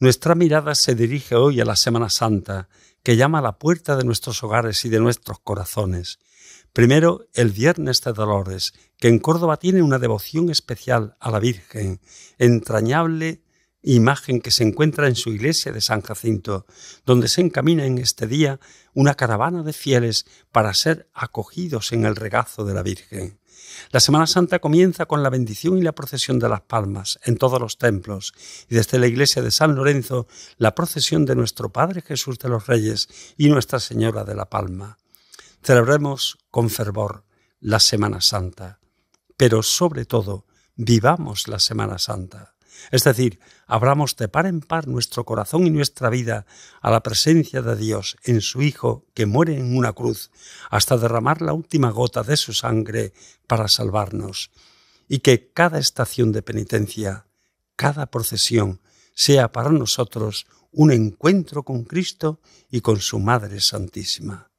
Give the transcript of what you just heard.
Nuestra mirada se dirige hoy a la Semana Santa, que llama a la puerta de nuestros hogares y de nuestros corazones. Primero, el Viernes de Dolores, que en Córdoba tiene una devoción especial a la Virgen, entrañable imagen que se encuentra en su iglesia de San Jacinto, donde se encamina en este día una caravana de fieles para ser acogidos en el regazo de la Virgen. La Semana Santa comienza con la bendición y la procesión de las palmas en todos los templos y desde la iglesia de San Lorenzo la procesión de nuestro Padre Jesús de los Reyes y Nuestra Señora de la Palma. Celebremos con fervor la Semana Santa, pero sobre todo vivamos la Semana Santa. Es decir, abramos de par en par nuestro corazón y nuestra vida a la presencia de Dios en su Hijo que muere en una cruz hasta derramar la última gota de su sangre para salvarnos. Y que cada estación de penitencia, cada procesión, sea para nosotros un encuentro con Cristo y con su Madre Santísima.